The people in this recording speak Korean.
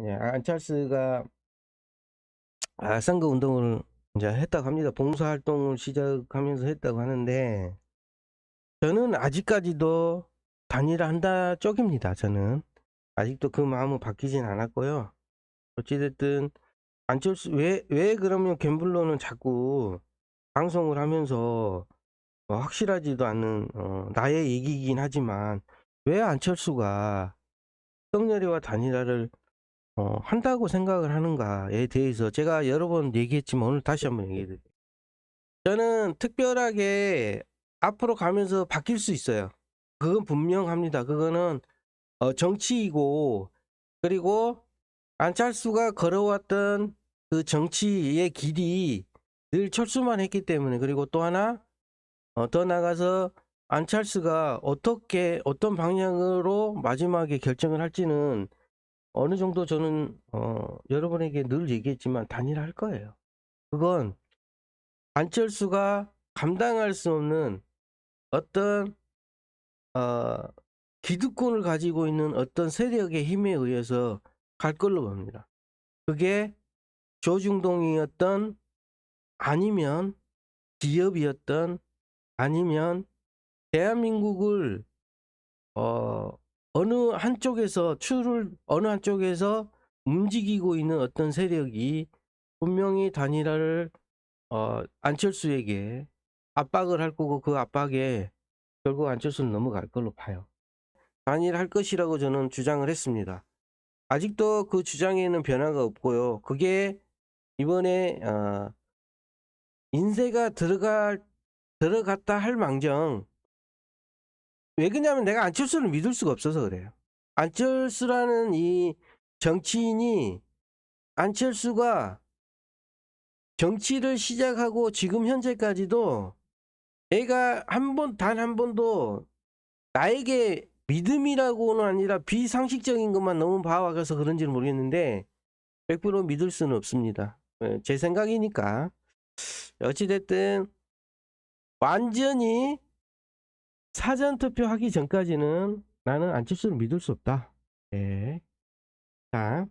예, 안철수가 아, 선거 운동을 이제 했다고 합니다. 봉사 활동을 시작하면서 했다고 하는데 저는 아직까지도 단일한다 쪽입니다. 저는 아직도 그 마음은 바뀌진 않았고요. 어찌됐든 안철수 왜 왜 그러면 갬블로는 자꾸 방송을 하면서 어, 확실하지도 않은 어, 나의 얘기이긴 하지만 왜 안철수가 떡렬이와 단일화를 어, 한다고 생각을 하는가에 대해서 제가 여러 번 얘기했지만 오늘 다시 한번 얘기해 드릴게요. 저는 특별하게 앞으로 가면서 바뀔 수 있어요. 그건 분명합니다. 그거는 어, 정치이고 그리고 안철수가 걸어왔던 그 정치의 길이 늘 철수만 했기 때문에 그리고 또 하나 어, 더 나가서 안철수가 어떻게 어떤 방향으로 마지막에 결정을 할지는 어느 정도 저는 어, 여러분에게 늘 얘기했지만 단일할 거예요. 그건 안철수가 감당할 수 없는 어떤 어, 기득권을 가지고 있는 어떤 세력의 힘에 의해서 갈 걸로 봅니다. 그게 조중동이었던 아니면 기업이었던 아니면 대한민국을 어, 어느 한쪽에서 추를 어느 한쪽에서 움직이고 있는 어떤 세력이 분명히 단일화를 어, 안철수에게 압박을 할 거고 그 압박에 결국 안철수는 넘어갈 걸로 봐요. 단일할 것이라고 저는 주장을 했습니다. 아직도 그 주장에는 변화가 없고요. 그게 이번에 어, 인쇄가 들어갈 들어갔다 할 망정 왜 그러냐면 내가 안철수를 믿을 수가 없어서 그래요. 안철수라는 이 정치인이 안철수가 정치를 시작하고 지금 현재까지도 애가 한 번 단 한 번도 나에게 믿음이라고는 아니라 비상식적인 것만 너무 봐와서 그런지는 모르겠는데 100% 믿을 수는 없습니다. 예, 제 생각이니까 어찌됐든 완전히 사전투표 하기 전까지는 나는 안철수를 믿을 수 없다. 예. 자,